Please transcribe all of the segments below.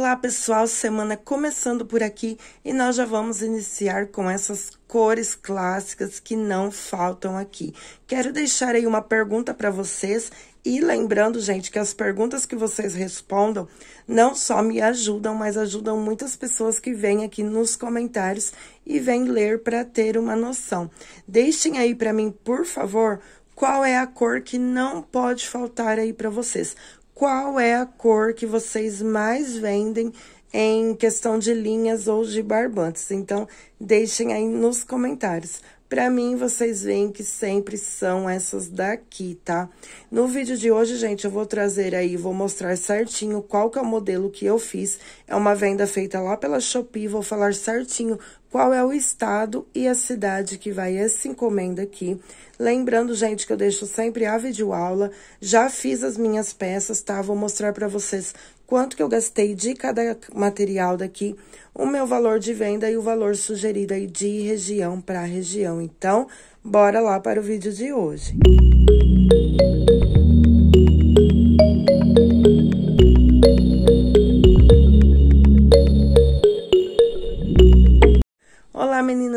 Olá pessoal, semana começando por aqui e nós já vamos iniciar com essas cores clássicas que não faltam aqui. Quero deixar aí uma pergunta para vocês e lembrando, gente, que as perguntas que vocês respondam não só me ajudam, mas ajudam muitas pessoas que vêm aqui nos comentários e vêm ler para ter uma noção. Deixem aí para mim, por favor, qual é a cor que não pode faltar aí para vocês qual é a cor que vocês mais vendem em questão de linhas ou de barbantes. Então, deixem aí nos comentários. Para mim, vocês veem que sempre são essas daqui, tá? No vídeo de hoje, gente, eu vou trazer aí, vou mostrar certinho qual que é o modelo que eu fiz. É uma venda feita lá pela Shopee, vou falar certinho qual é o estado e a cidade que vai essa encomenda aqui. Lembrando, gente, que eu deixo sempre a videoaula, já fiz as minhas peças, tá? Vou mostrar para vocês quanto que eu gastei de cada material daqui, o meu valor de venda e o valor sugerido aí de região para região. Então, bora lá para o vídeo de hoje. Música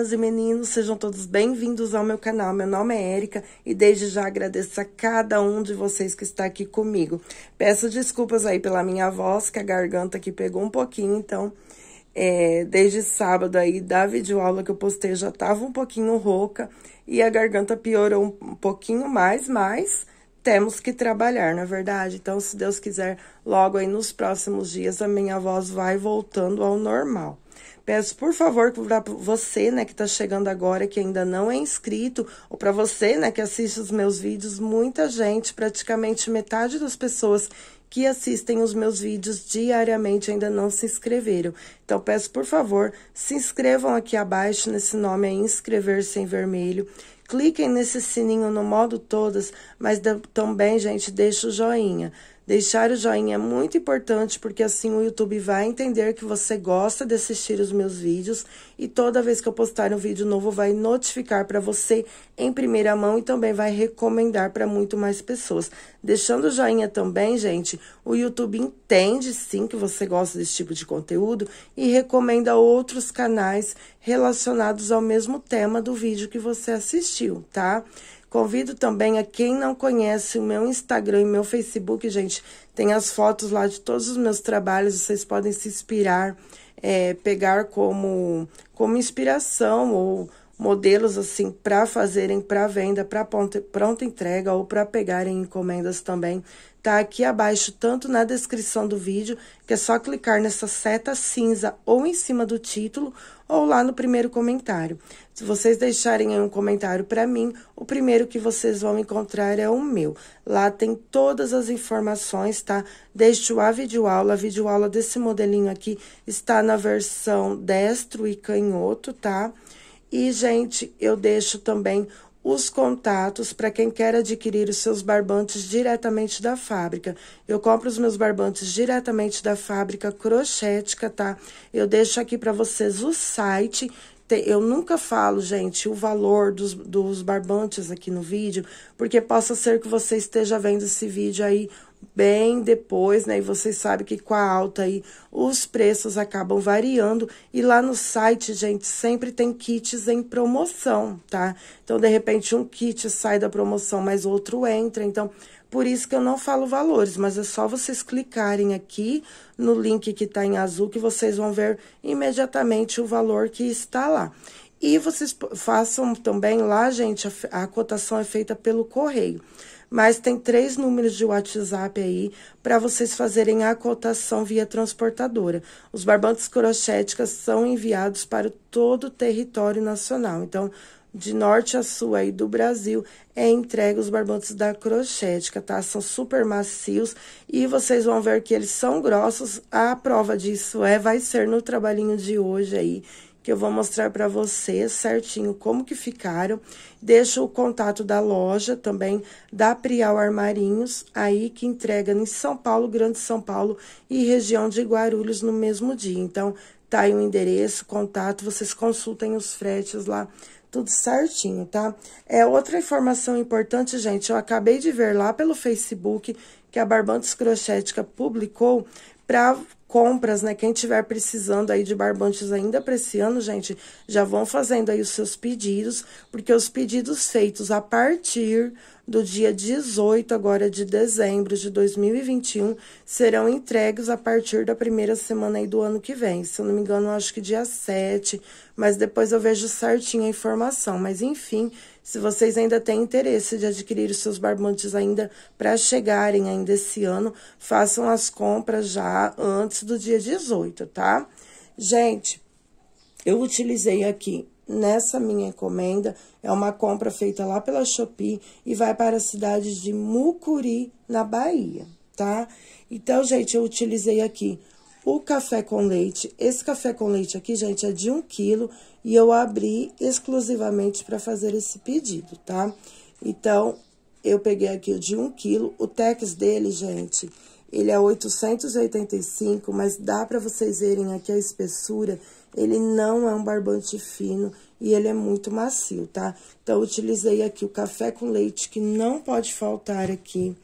meninas e meninos, sejam todos bem-vindos ao meu canal. Meu nome é Érica e desde já agradeço a cada um de vocês que está aqui comigo. Peço desculpas aí pela minha voz, que a garganta aqui pegou um pouquinho, então é, desde sábado aí da videoaula que eu postei já estava um pouquinho rouca e a garganta piorou um pouquinho mais, mas temos que trabalhar, na é verdade? Então, se Deus quiser, logo aí nos próximos dias a minha voz vai voltando ao normal. Peço, por favor, para você, né, que está chegando agora, que ainda não é inscrito, ou para você, né, que assiste os meus vídeos, muita gente, praticamente metade das pessoas que assistem os meus vídeos diariamente ainda não se inscreveram. Então, peço, por favor, se inscrevam aqui abaixo nesse nome, é inscrever-se em vermelho. Cliquem nesse sininho no modo todas, mas também, gente, deixa o joinha. Deixar o joinha é muito importante porque assim o YouTube vai entender que você gosta de assistir os meus vídeos e toda vez que eu postar um vídeo novo vai notificar para você em primeira mão e também vai recomendar para muito mais pessoas. Deixando o joinha também, gente, o YouTube entende sim que você gosta desse tipo de conteúdo e recomenda outros canais relacionados ao mesmo tema do vídeo que você assistiu, tá? Convido também a quem não conhece o meu Instagram e meu Facebook, gente. Tem as fotos lá de todos os meus trabalhos, vocês podem se inspirar, é, pegar como, como inspiração ou modelos assim para fazerem para venda, para pronta entrega ou para pegarem encomendas também tá aqui abaixo, tanto na descrição do vídeo, que é só clicar nessa seta cinza ou em cima do título ou lá no primeiro comentário. Se vocês deixarem aí um comentário para mim, o primeiro que vocês vão encontrar é o meu. Lá tem todas as informações, tá? Deixo a videoaula, a videoaula desse modelinho aqui está na versão destro e canhoto, Tá? E, gente, eu deixo também os contatos para quem quer adquirir os seus barbantes diretamente da fábrica. Eu compro os meus barbantes diretamente da fábrica Crochética, tá? Eu deixo aqui para vocês o site. Eu nunca falo, gente, o valor dos, dos barbantes aqui no vídeo, porque possa ser que você esteja vendo esse vídeo aí bem depois, né? E vocês sabem que com a alta aí os preços acabam variando e lá no site, gente, sempre tem kits em promoção, tá? Então, de repente um kit sai da promoção, mas outro entra, então por isso que eu não falo valores, mas é só vocês clicarem aqui no link que tá em azul que vocês vão ver imediatamente o valor que está lá. E vocês façam também lá, gente, a, a cotação é feita pelo correio. Mas tem três números de WhatsApp aí para vocês fazerem a cotação via transportadora. Os barbantes crochéticas são enviados para todo o território nacional. Então, de norte a sul aí do Brasil é entrega os barbantes da crochética, tá? São super macios e vocês vão ver que eles são grossos. A prova disso é vai ser no trabalhinho de hoje aí que eu vou mostrar para você certinho como que ficaram. Deixo o contato da loja também da Prial Armarinhos, aí que entrega em São Paulo, Grande São Paulo e região de Guarulhos no mesmo dia. Então, tá aí o endereço, contato, vocês consultem os fretes lá tudo certinho, tá? É outra informação importante, gente. Eu acabei de ver lá pelo Facebook que a Barbantes Crochética publicou para compras, né? Quem tiver precisando aí de barbantes ainda para esse ano, gente, já vão fazendo aí os seus pedidos, porque os pedidos feitos a partir do dia 18 agora de dezembro de 2021 serão entregues a partir da primeira semana aí do ano que vem. Se eu não me engano, acho que dia 7, mas depois eu vejo certinho a informação, mas enfim, se vocês ainda têm interesse de adquirir os seus barbantes ainda para chegarem ainda esse ano, façam as compras já antes do dia 18, tá? Gente, eu utilizei aqui nessa minha encomenda, é uma compra feita lá pela Shopee e vai para a cidade de Mucuri, na Bahia, tá? Então, gente, eu utilizei aqui o café com leite. Esse café com leite aqui, gente, é de 1 um quilo e eu abri exclusivamente para fazer esse pedido, tá? Então, eu peguei aqui o de 1 quilo, o tex dele, gente, ele é 885, mas dá para vocês verem aqui a espessura, ele não é um barbante fino e ele é muito macio, tá? Então, utilizei aqui o café com leite, que não pode faltar aqui.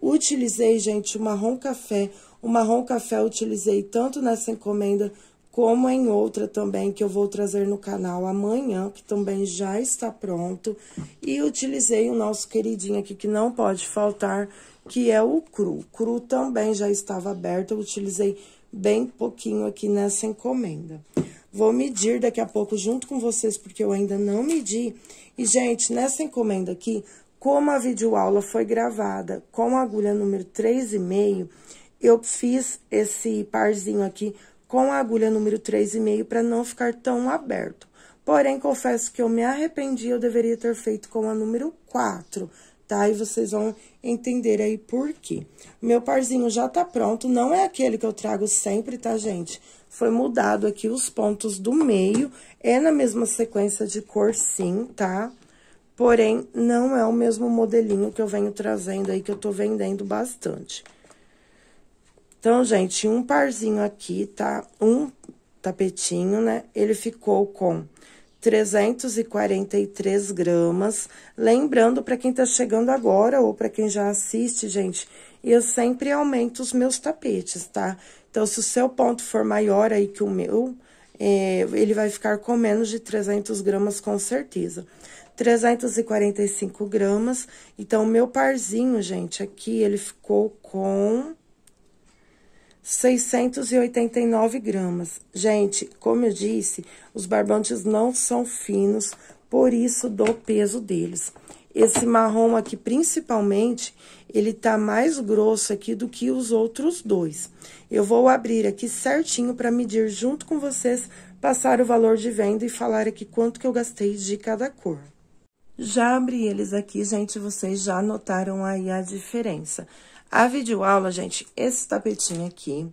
Utilizei, gente, o marrom café. O marrom café utilizei tanto nessa encomenda como em outra também que eu vou trazer no canal amanhã, que também já está pronto. E utilizei o nosso queridinho aqui que não pode faltar, que é o cru. O cru também já estava aberto, eu utilizei bem pouquinho aqui nessa encomenda. Vou medir daqui a pouco junto com vocês, porque eu ainda não medi. E, gente, nessa encomenda aqui, como a videoaula foi gravada com a agulha número 3,5, eu fiz esse parzinho aqui com a agulha número 3,5 para não ficar tão aberto. Porém, confesso que eu me arrependi, eu deveria ter feito com a número 4, tá? E vocês vão entender aí por quê. Meu parzinho já tá pronto, não é aquele que eu trago sempre, tá, gente? Foi mudado aqui os pontos do meio, é na mesma sequência de cor sim, tá? Porém, não é o mesmo modelinho que eu venho trazendo aí, que eu tô vendendo bastante. Então, gente, um parzinho aqui, tá? Um tapetinho, né? Ele ficou com 343 gramas. Lembrando, para quem tá chegando agora ou para quem já assiste, gente, eu sempre aumento os meus tapetes, tá? Então, se o seu ponto for maior aí que o meu, é, ele vai ficar com menos de 300 gramas com certeza. 345 gramas. Então, o meu parzinho, gente, aqui ele ficou com 689 gramas. Gente, como eu disse, os barbantes não são finos, por isso do peso deles. Esse marrom aqui, principalmente, ele tá mais grosso aqui do que os outros dois. Eu vou abrir aqui certinho para medir junto com vocês, passar o valor de venda e falar aqui quanto que eu gastei de cada cor. Já abri eles aqui, gente, vocês já notaram aí a diferença. A videoaula, gente, esse tapetinho aqui,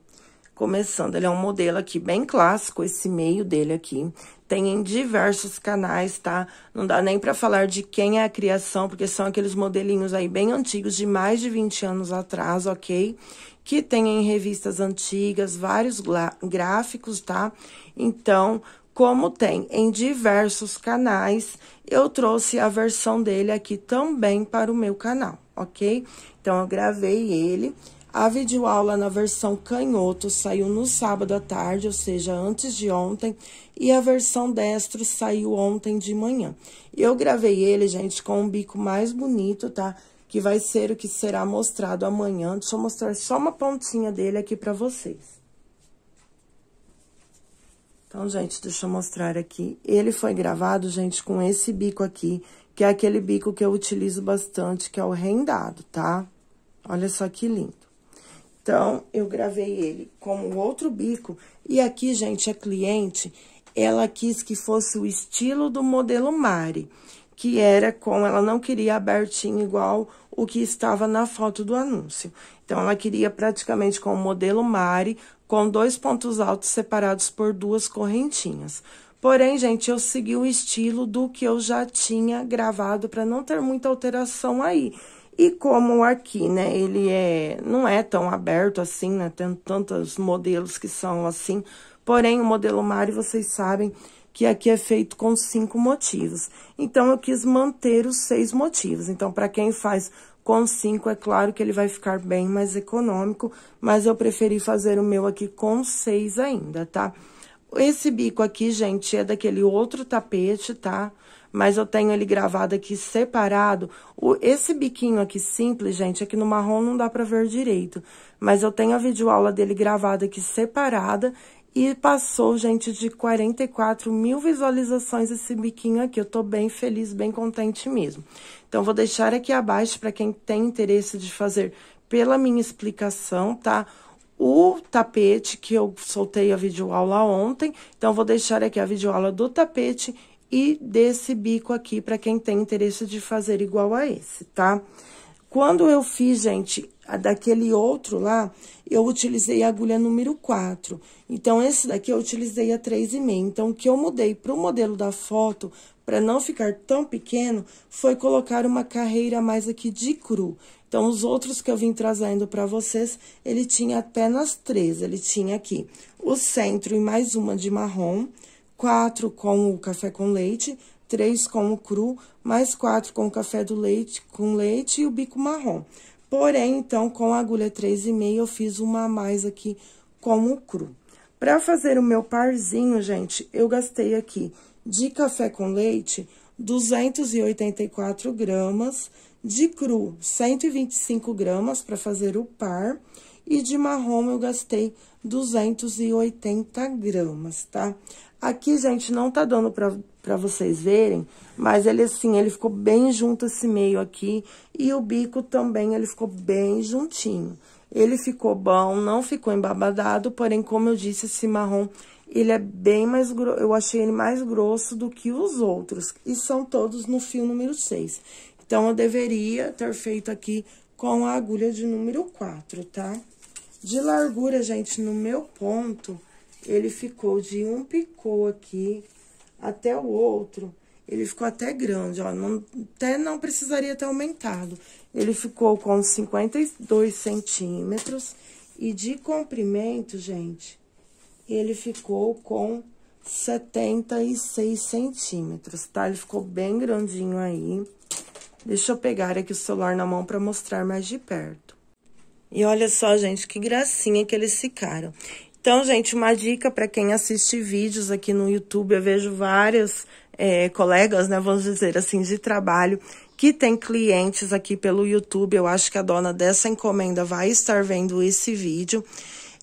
começando, ele é um modelo aqui bem clássico, esse meio dele aqui. Tem em diversos canais, tá? Não dá nem pra falar de quem é a criação, porque são aqueles modelinhos aí bem antigos, de mais de 20 anos atrás, ok? Que tem em revistas antigas, vários gráficos, tá? Então, como tem em diversos canais, eu trouxe a versão dele aqui também para o meu canal, ok? Então, eu gravei ele. A videoaula na versão canhoto saiu no sábado à tarde, ou seja, antes de ontem, e a versão destro saiu ontem de manhã. Eu gravei ele, gente, com um bico mais bonito, tá? Que vai ser o que será mostrado amanhã. Deixa eu mostrar só uma pontinha dele aqui para vocês. Então, gente, deixa eu mostrar aqui. Ele foi gravado, gente, com esse bico aqui, que é aquele bico que eu utilizo bastante, que é o rendado, tá? Olha só que lindo. Então, eu gravei ele com outro bico. E aqui, gente, a cliente, ela quis que fosse o estilo do modelo Mari, que era com... Ela não queria abertinho igual o que estava na foto do anúncio. Então, ela queria praticamente com o modelo Mari, com dois pontos altos separados por duas correntinhas. Porém, gente, eu segui o estilo do que eu já tinha gravado para não ter muita alteração aí. E como aqui, né, ele é, não é tão aberto assim, né, tem tantos modelos que são assim. Porém, o modelo Mari, vocês sabem que aqui é feito com cinco motivos. Então, eu quis manter os seis motivos. Então, para quem faz com cinco, é claro que ele vai ficar bem mais econômico, mas eu preferi fazer o meu aqui com seis ainda, tá? Esse bico aqui, gente, é daquele outro tapete, tá? Mas eu tenho ele gravado aqui separado. O, esse biquinho aqui simples, gente, aqui é no marrom não dá pra ver direito. Mas eu tenho a videoaula dele gravada aqui separada e passou, gente, de 44 mil visualizações esse biquinho aqui. Eu tô bem feliz, bem contente mesmo. Então, vou deixar aqui abaixo para quem tem interesse de fazer pela minha explicação, tá? O tapete que eu soltei a videoaula ontem. Então, vou deixar aqui a videoaula do tapete e desse bico aqui para quem tem interesse de fazer igual a esse, tá? Tá? Quando eu fiz, gente, daquele outro lá, eu utilizei a agulha número 4. Então, esse daqui eu utilizei a 3,5. Então, o que eu mudei para o modelo da foto, para não ficar tão pequeno, foi colocar uma carreira mais aqui de cru. Então, os outros que eu vim trazendo para vocês, ele tinha apenas três. Ele tinha aqui o centro e mais uma de marrom, quatro com o café com leite, 3 com o cru, mais 4 com o café do leite, com leite e o bico marrom. Porém, então, com a agulha 3,5, eu fiz uma a mais aqui com o cru. Para fazer o meu parzinho, gente, eu gastei aqui de café com leite 284 gramas, de cru 125 gramas para fazer o par, e de marrom eu gastei 280 gramas, tá? Aqui, gente, não tá dando pra, pra vocês verem, mas ele assim, ele ficou bem junto esse meio aqui. E o bico também, ele ficou bem juntinho. Ele ficou bom, não ficou embabadado, porém, como eu disse, esse marrom, ele é bem mais grosso, eu achei ele mais grosso do que os outros. E são todos no fio número 6. Então, eu deveria ter feito aqui com a agulha de número 4, tá? De largura, gente, no meu ponto, ele ficou de um picô aqui até o outro. Ele ficou até grande, ó, não, até não precisaria ter aumentado. Ele ficou com 52 centímetros e de comprimento, gente, ele ficou com 76 centímetros, tá? Ele ficou bem grandinho aí. Deixa eu pegar aqui o celular na mão para mostrar mais de perto. E olha só, gente, que gracinha que eles ficaram. Então, gente, uma dica para quem assiste vídeos aqui no YouTube, eu vejo várias é, colegas, né, vamos dizer assim, de trabalho, que tem clientes aqui pelo YouTube. Eu acho que a dona dessa encomenda vai estar vendo esse vídeo.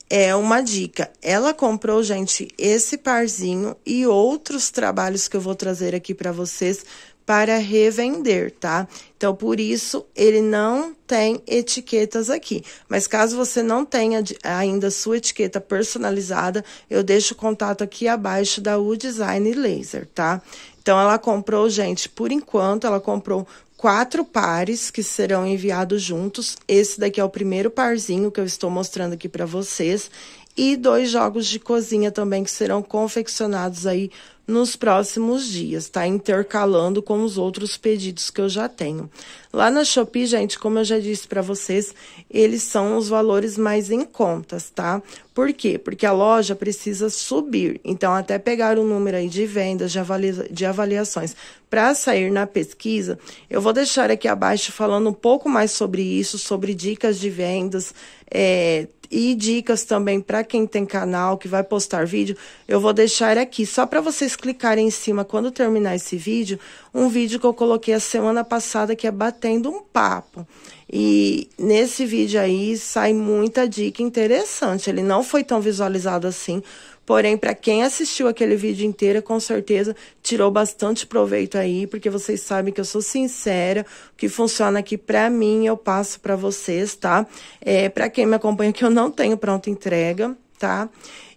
É uma dica. Ela comprou, gente, esse parzinho e outros trabalhos que eu vou trazer aqui para vocês para revender, tá? Então, por isso, ele não tem etiquetas aqui. Mas caso você não tenha ainda sua etiqueta personalizada, eu deixo o contato aqui abaixo da U Design Laser, tá? Então, ela comprou, gente, por enquanto, ela comprou quatro pares que serão enviados juntos. Esse daqui é o primeiro parzinho que eu estou mostrando aqui para vocês. E dois jogos de cozinha também que serão confeccionados aí nos próximos dias, tá? Intercalando com os outros pedidos que eu já tenho. Lá na Shopee, gente, como eu já disse para vocês, eles são os valores mais em contas, tá? Por quê? Porque a loja precisa subir. Então, até pegar o número aí de vendas, de, avalia de avaliações, para sair na pesquisa, eu vou deixar aqui abaixo falando um pouco mais sobre isso, sobre dicas de vendas, é, e dicas também para quem tem canal que vai postar vídeo. Eu vou deixar aqui só para vocês clicarem em cima quando terminar esse vídeo, um vídeo que eu coloquei a semana passada que é batendo um papo. E nesse vídeo aí sai muita dica interessante. Ele não foi tão visualizado assim, Porém, para quem assistiu aquele vídeo inteiro, com certeza tirou bastante proveito aí, porque vocês sabem que eu sou sincera, o que funciona aqui para mim eu passo para vocês, tá? É, para quem me acompanha que eu não tenho pronta entrega, tá?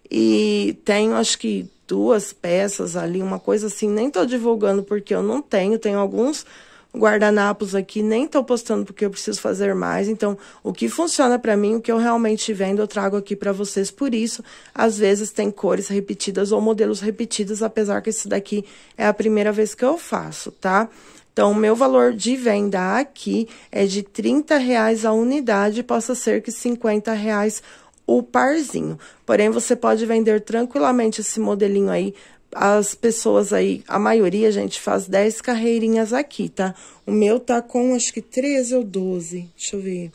E tenho acho que duas peças ali, uma coisa assim, nem tô divulgando porque eu não tenho, tenho alguns guardanapos aqui, nem estou postando porque eu preciso fazer mais. Então, o que funciona para mim, o que eu realmente vendo, eu trago aqui para vocês. Por isso, às vezes tem cores repetidas ou modelos repetidos, apesar que esse daqui é a primeira vez que eu faço, tá? Então, o meu valor de venda aqui é de 30 reais a unidade, possa ser que 50 reais o parzinho. Porém, você pode vender tranquilamente esse modelinho aí as pessoas aí, a maioria, a gente, faz 10 carreirinhas aqui, tá? O meu tá com, acho que 13 ou 12, deixa eu ver.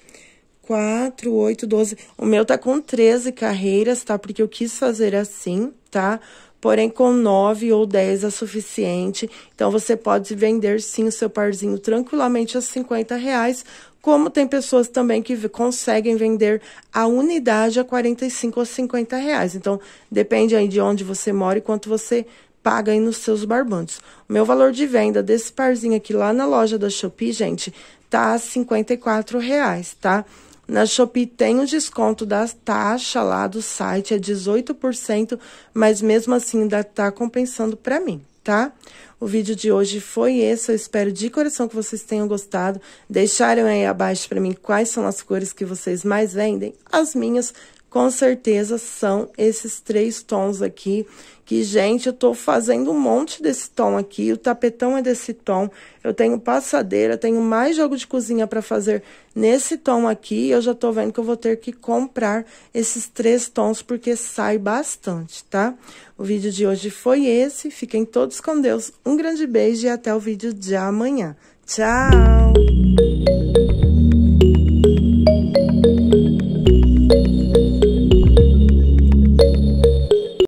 4, 8, 12. O meu tá com 13 carreiras, tá? Porque eu quis fazer assim, tá? Porém, com 9 ou 10 é suficiente. Então, você pode vender sim o seu parzinho tranquilamente a 50 reais. Como tem pessoas também que conseguem vender a unidade a 45 ou 50 reais. Então, depende aí de onde você mora e quanto você paga aí nos seus barbantes. O meu valor de venda desse parzinho aqui lá na loja da Shopee, gente, tá 54 reais, tá? Na Shopee tem o desconto da taxa lá do site, é 18%, mas mesmo assim ainda tá compensando para mim tá? O vídeo de hoje foi esse. Eu espero de coração que vocês tenham gostado. Deixaram aí abaixo para mim quais são as cores que vocês mais vendem. As minhas com certeza são esses três tons aqui, que, gente, eu tô fazendo um monte desse tom aqui, o tapetão é desse tom, eu tenho passadeira, tenho mais jogo de cozinha para fazer nesse tom aqui, eu já tô vendo que eu vou ter que comprar esses três tons, porque sai bastante, tá? O vídeo de hoje foi esse, fiquem todos com Deus, um grande beijo e até o vídeo de amanhã. Tchau!